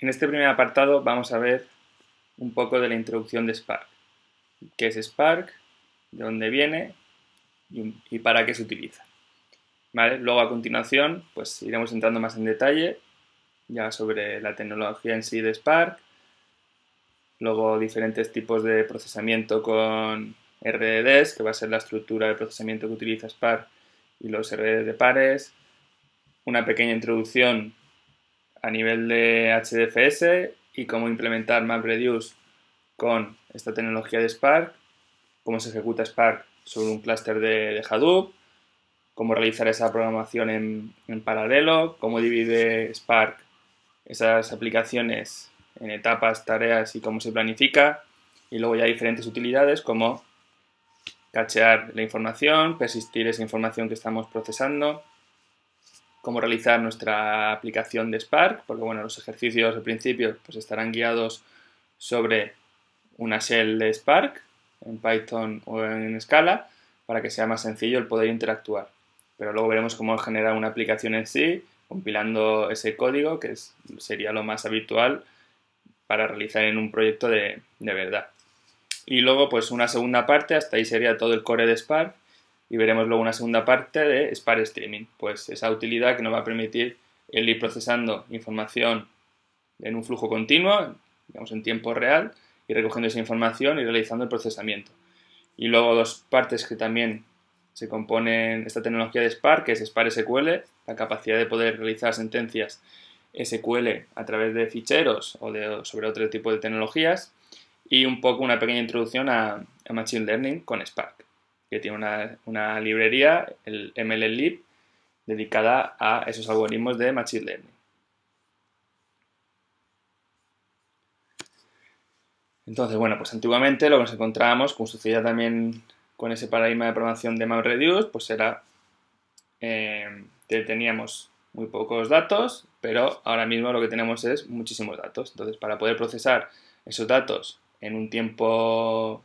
En este primer apartado vamos a ver un poco de la introducción de Spark. ¿Qué es Spark? ¿De dónde viene? ¿Y para qué se utiliza? Luego a continuación pues iremos entrando más en detalle ya sobre la tecnología en sí de Spark, luego diferentes tipos de procesamiento con RDDs, que va a ser la estructura de procesamiento que utiliza Spark y los RDD de pares, una pequeña introducción a nivel de HDFS y cómo implementar MapReduce con esta tecnología de Spark, cómo se ejecuta Spark sobre un clúster de, Hadoop, cómo realizar esa programación en, en paralelo, cómo divide Spark esas aplicaciones en etapas, tareas y cómo se planifica. Y luego ya hay diferentes utilidades como cachear la información, persistir esa información que estamos procesando, cómo realizar nuestra aplicación de Spark, porque bueno, los ejercicios al principio pues estarán guiados sobre una shell de Spark en Python o en Scala para que sea más sencillo el poder interactuar. Pero luego veremos cómo generar una aplicación en sí, compilando ese código, que es, sería lo más habitual para realizar en un proyecto de, de verdad. Y luego, pues una segunda parte, hasta ahí sería todo el core de Spark, y veremos luego una segunda parte de Spar Streaming, pues esa utilidad que nos va a permitir el ir procesando información en un flujo continuo, digamos en tiempo real, y recogiendo esa información y realizando el procesamiento. Y luego dos partes que también se componen esta tecnología de Spark, que es Spark SQL, la capacidad de poder realizar sentencias SQL a través de ficheros o de, sobre otro tipo de tecnologías, y un poco una pequeña introducción a Machine Learning con Spark que tiene una, librería, el MLLib, dedicada a esos algoritmos de Machine Learning. Entonces, bueno, pues antiguamente lo que nos encontrábamos, como sucedía también con ese paradigma de programación de MapReduce, pues era que eh, teníamos muy pocos datos, pero ahora mismo lo que tenemos es muchísimos datos. Entonces, para poder procesar esos datos en un tiempo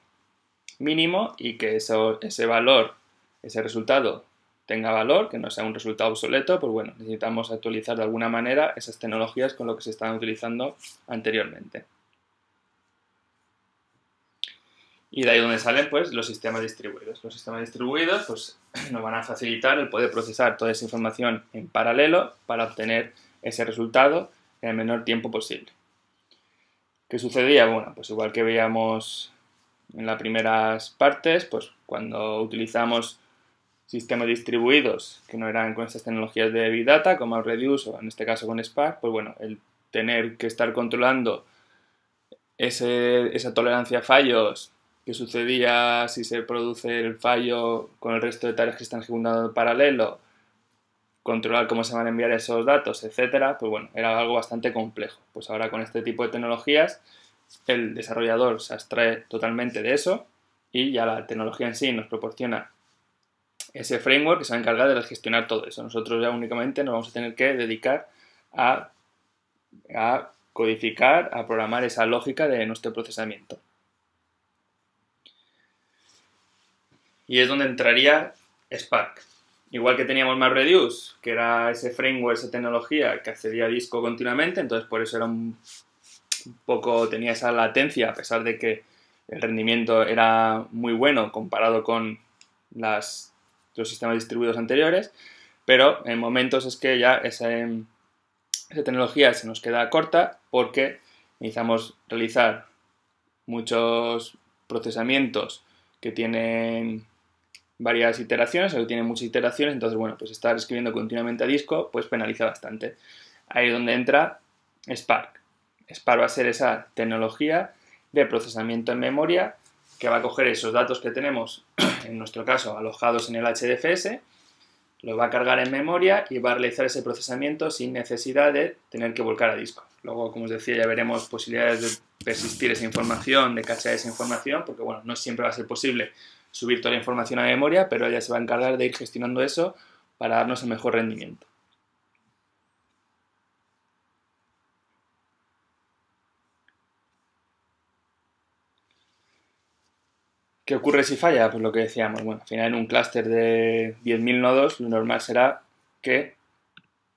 mínimo y que ese valor, ese resultado tenga valor, que no sea un resultado obsoleto, pues bueno, necesitamos actualizar de alguna manera esas tecnologías con lo que se estaban utilizando anteriormente. Y de ahí donde salen pues los sistemas distribuidos. Los sistemas distribuidos pues, nos van a facilitar el poder procesar toda esa información en paralelo para obtener ese resultado en el menor tiempo posible. ¿Qué sucedía? Bueno, pues igual que veíamos en las primeras partes, pues cuando utilizamos sistemas distribuidos que no eran con estas tecnologías de Big Data, como Reduce o en este caso con Spark, pues bueno, el tener que estar controlando ese, esa tolerancia a fallos que sucedía si se produce el fallo con el resto de tareas que están ejecutando en paralelo, controlar cómo se van a enviar esos datos, etcétera, pues bueno, era algo bastante complejo. Pues ahora con este tipo de tecnologías el desarrollador se abstrae totalmente de eso y ya la tecnología en sí nos proporciona ese framework que se va a encargar de gestionar todo eso. Nosotros ya únicamente nos vamos a tener que dedicar a, codificar, a programar esa lógica de nuestro procesamiento. Y es donde entraría Spark. Igual que teníamos MapReduce, que era ese framework, esa tecnología que accedía a disco continuamente, entonces por eso era un un poco tenía esa latencia, a pesar de que el rendimiento era muy bueno comparado con los sistemas distribuidos anteriores, pero en momentos es que ya esa, tecnología se nos queda corta porque necesitamos realizar muchos procesamientos que tienen varias iteraciones, o que tienen muchas iteraciones, entonces, bueno, pues estar escribiendo continuamente a disco, pues penaliza bastante. Ahí es donde entra Spark. SPAR va a ser esa tecnología de procesamiento en memoria que va a coger esos datos que tenemos, en nuestro caso, alojados en el HDFS, lo va a cargar en memoria y va a realizar ese procesamiento sin necesidad de tener que volcar a disco. Luego, como os decía, ya veremos posibilidades de persistir esa información, de cachar esa información, porque bueno, no siempre va a ser posible subir toda la información a memoria, pero ella se va a encargar de ir gestionando eso para darnos el mejor rendimiento. ¿Qué ocurre si falla? Pues lo que decíamos, bueno, al final en un clúster de 10.000 nodos lo normal será que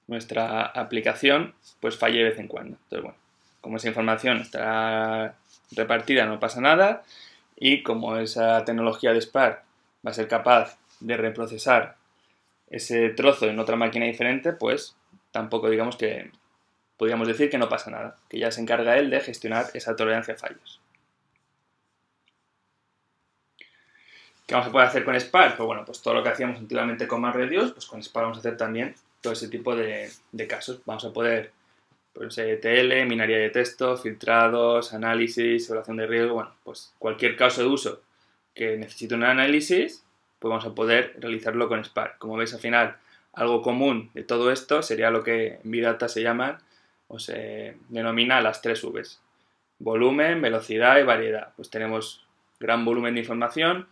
nuestra aplicación pues falle de vez en cuando. Entonces, bueno, como esa información estará repartida no pasa nada y como esa tecnología de Spark va a ser capaz de reprocesar ese trozo en otra máquina diferente, pues tampoco digamos que podríamos decir que no pasa nada, que ya se encarga él de gestionar esa tolerancia a fallos. ¿Qué vamos a poder hacer con Spark? Pues bueno, pues todo lo que hacíamos antiguamente con más MapReduce, pues con Spark vamos a hacer también todo ese tipo de, casos. Vamos a poder, pues ETL, minería de texto, filtrados, análisis, evaluación de riesgo, bueno, pues cualquier caso de uso que necesite un análisis, pues vamos a poder realizarlo con Spark. Como veis al final, algo común de todo esto sería lo que en Vidata se llaman o se denomina las tres Vs. Volumen, velocidad y variedad. Pues tenemos gran volumen de información,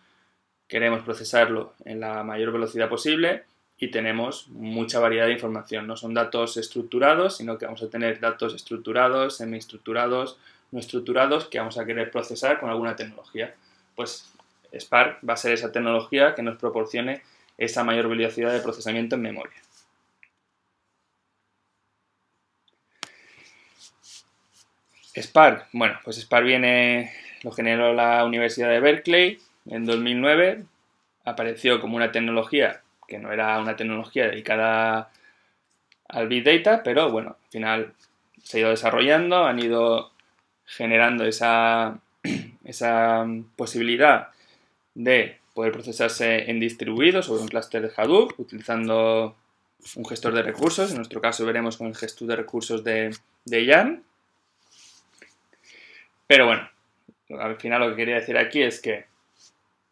queremos procesarlo en la mayor velocidad posible y tenemos mucha variedad de información. No son datos estructurados, sino que vamos a tener datos estructurados, semiestructurados, no estructurados que vamos a querer procesar con alguna tecnología. Pues Spark va a ser esa tecnología que nos proporcione esa mayor velocidad de procesamiento en memoria. Spark, bueno, pues Spark viene, lo generó la Universidad de Berkeley en 2009 apareció como una tecnología que no era una tecnología dedicada al Big Data, pero bueno, al final se ha ido desarrollando, han ido generando esa, esa posibilidad de poder procesarse en distribuido sobre un clúster de Hadoop, utilizando un gestor de recursos, en nuestro caso veremos con el gestor de recursos de, de Pero bueno, al final lo que quería decir aquí es que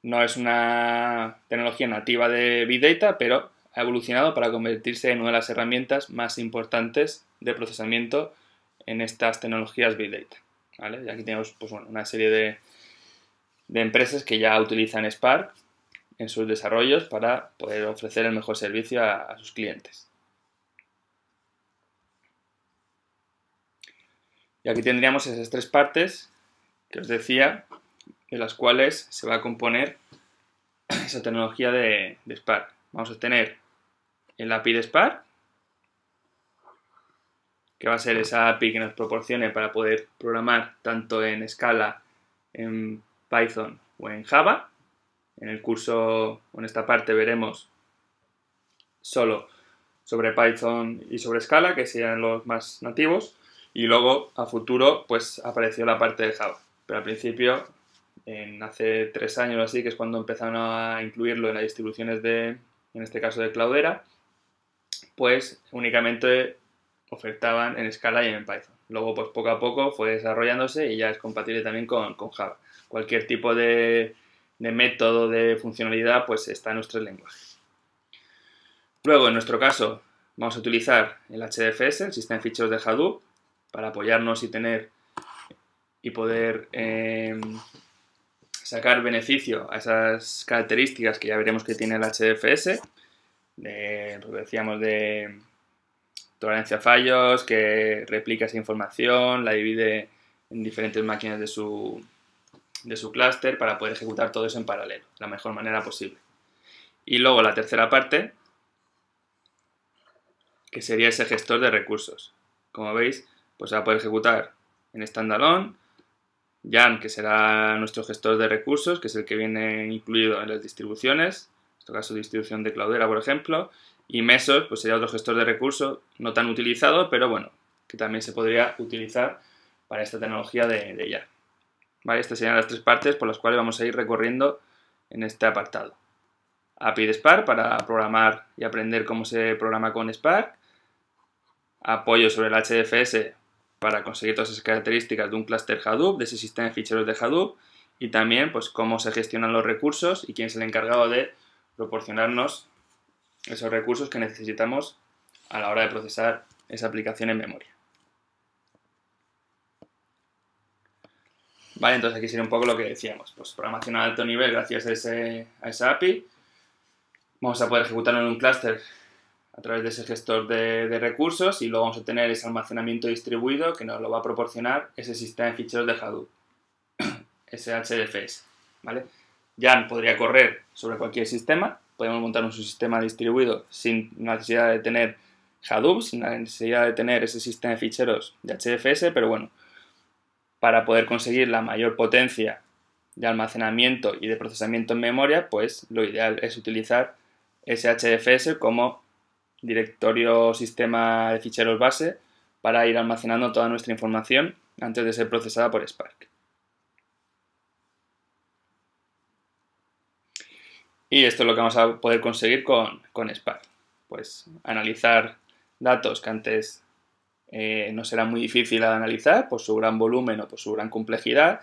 no es una tecnología nativa de Big Data, pero ha evolucionado para convertirse en una de las herramientas más importantes de procesamiento en estas tecnologías Big Data. aquí tenemos pues una serie de, empresas que ya utilizan Spark en sus desarrollos para poder ofrecer el mejor servicio a sus clientes. Y aquí tendríamos esas tres partes que os decía en las cuales se va a componer esa tecnología de, Spark. Vamos a tener el API de Spark, que va a ser esa API que nos proporcione para poder programar tanto en Scala, en Python o en Java. En el curso, en esta parte, veremos solo sobre Python y sobre Scala, que serían los más nativos, y luego a futuro pues apareció la parte de Java. Pero al principio en hace tres años o así, que es cuando empezaron a incluirlo en las distribuciones de, en este caso de Cloudera, pues únicamente ofertaban en Scala y en Python. Luego, pues poco a poco fue desarrollándose y ya es compatible también con, con Java. Cualquier tipo de, método, de funcionalidad, pues está en nuestros lenguajes. Luego, en nuestro caso, vamos a utilizar el HDFS, el sistema de ficheros de Hadoop, para apoyarnos y tener y poder eh, sacar beneficio a esas características que ya veremos que tiene el HFS, de, pues decíamos de tolerancia a fallos, que replica esa información, la divide en diferentes máquinas de su, de su clúster para poder ejecutar todo eso en paralelo, la mejor manera posible. Y luego la tercera parte, que sería ese gestor de recursos. Como veis, pues va a poder ejecutar en standalone Jan, que será nuestro gestor de recursos, que es el que viene incluido en las distribuciones, en este caso distribución de Cloudera, por ejemplo, y Mesos, pues sería otro gestor de recursos no tan utilizado, pero bueno, que también se podría utilizar para esta tecnología de, de ¿Vale? Estas serían las tres partes por las cuales vamos a ir recorriendo en este apartado. API de Spark para programar y aprender cómo se programa con Spark. Apoyo sobre el HDFS para conseguir todas esas características de un clúster Hadoop, de ese sistema de ficheros de Hadoop, y también pues cómo se gestionan los recursos y quién es el encargado de proporcionarnos esos recursos que necesitamos a la hora de procesar esa aplicación en memoria. Vale, entonces aquí sería un poco lo que decíamos, pues programación a alto nivel gracias a, ese, a esa API. Vamos a poder ejecutarlo en un clúster a través de ese gestor de, recursos y luego vamos a tener ese almacenamiento distribuido que nos lo va a proporcionar ese sistema de ficheros de Hadoop, ese HDFS, ¿vale? Jan podría correr sobre cualquier sistema, podemos montar un sistema distribuido sin necesidad de tener Hadoop, sin necesidad de tener ese sistema de ficheros de HDFS, pero bueno, para poder conseguir la mayor potencia de almacenamiento y de procesamiento en memoria, pues lo ideal es utilizar ese HDFS como directorio sistema de ficheros base, para ir almacenando toda nuestra información antes de ser procesada por Spark. Y esto es lo que vamos a poder conseguir con, con Spark. Pues analizar datos que antes eh, no será muy difícil de analizar por su gran volumen o por su gran complejidad,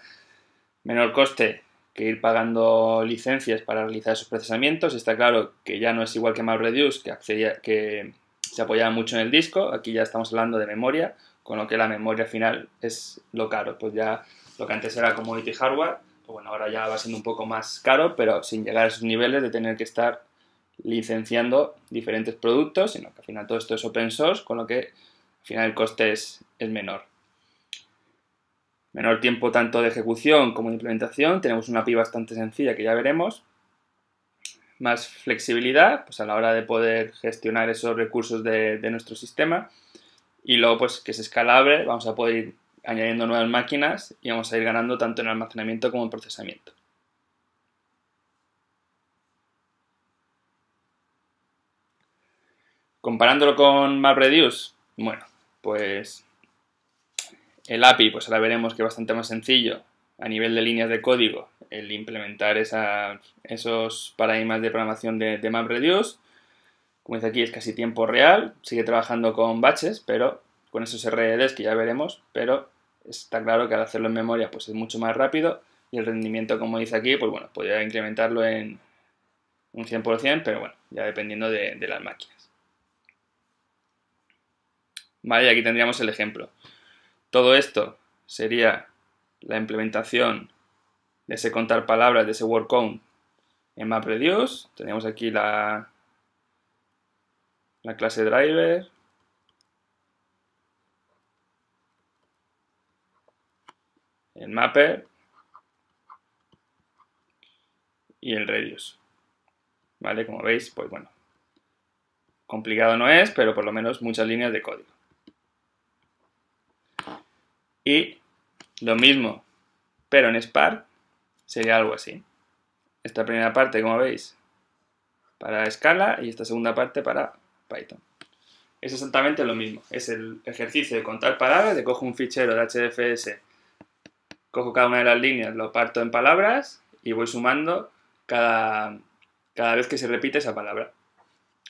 menor coste que ir pagando licencias para realizar esos procesamientos. Está claro que ya no es igual que MapReduce, que, que se apoyaba mucho en el disco. Aquí ya estamos hablando de memoria, con lo que la memoria final es lo caro. Pues ya lo que antes era commodity hardware, pues bueno, ahora ya va siendo un poco más caro, pero sin llegar a esos niveles de tener que estar licenciando diferentes productos, sino que al final todo esto es open source, con lo que al final el coste es, es menor menor tiempo tanto de ejecución como de implementación. Tenemos una API bastante sencilla que ya veremos. Más flexibilidad pues a la hora de poder gestionar esos recursos de, nuestro sistema. Y luego pues que se escalable, vamos a poder ir añadiendo nuevas máquinas y vamos a ir ganando tanto en almacenamiento como en procesamiento. Comparándolo con MapReduce, bueno, pues el API, pues ahora veremos que es bastante más sencillo a nivel de líneas de código el implementar esos paradigmas de programación de, de MapReduce. Como dice aquí, es casi tiempo real, sigue trabajando con batches, pero con esos RDDs que ya veremos, pero está claro que al hacerlo en memoria pues es mucho más rápido y el rendimiento, como dice aquí, pues bueno, podría incrementarlo en un 100%, pero bueno, ya dependiendo de, de las máquinas. Vale, aquí tendríamos el ejemplo. Todo esto sería la implementación de ese contar palabras, de ese work count en MapReduce. Tenemos aquí la, la clase driver. El mapper y el radius. ¿Vale? Como veis, pues bueno, complicado no es, pero por lo menos muchas líneas de código. Y lo mismo, pero en Spark sería algo así. Esta primera parte, como veis, para Scala y esta segunda parte para Python. Es exactamente lo mismo. Es el ejercicio de contar palabras, de cojo un fichero de HDFS, cojo cada una de las líneas, lo parto en palabras y voy sumando cada, cada vez que se repite esa palabra.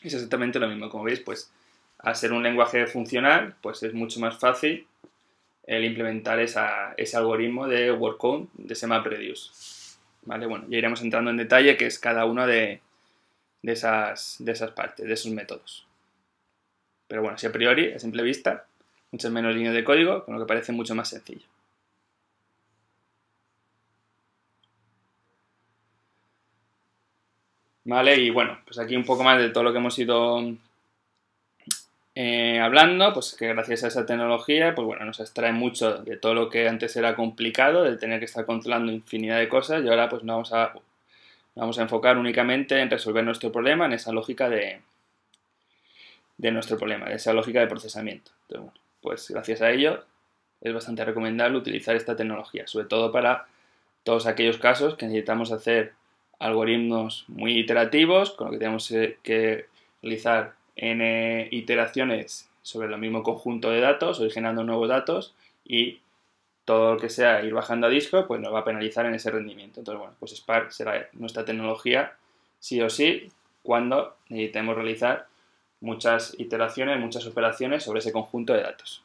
Es exactamente lo mismo. Como veis, pues al ser un lenguaje funcional, pues es mucho más fácil el implementar ese algoritmo de on de SemaPreduce. ¿Vale? Bueno, ya iremos entrando en detalle qué es cada una de, esas, de esas partes, de esos métodos. Pero bueno, si a priori, a simple vista, muchas menos líneas de código, con lo que parece mucho más sencillo. ¿Vale? Y bueno, pues aquí un poco más de todo lo que hemos ido eh, hablando, pues que gracias a esa tecnología, pues bueno, nos extrae mucho de todo lo que antes era complicado, de tener que estar controlando infinidad de cosas, y ahora pues nos vamos a, vamos a enfocar únicamente en resolver nuestro problema, en esa lógica de, de nuestro problema, de esa lógica de procesamiento. Entonces, bueno, pues gracias a ello es bastante recomendable utilizar esta tecnología, sobre todo para todos aquellos casos que necesitamos hacer algoritmos muy iterativos, con lo que tenemos eh, que realizar en eh, iteraciones sobre el mismo conjunto de datos, originando nuevos datos y todo lo que sea ir bajando a disco, pues nos va a penalizar en ese rendimiento. Entonces, bueno, pues Spark será nuestra tecnología sí o sí cuando necesitemos realizar muchas iteraciones, muchas operaciones sobre ese conjunto de datos.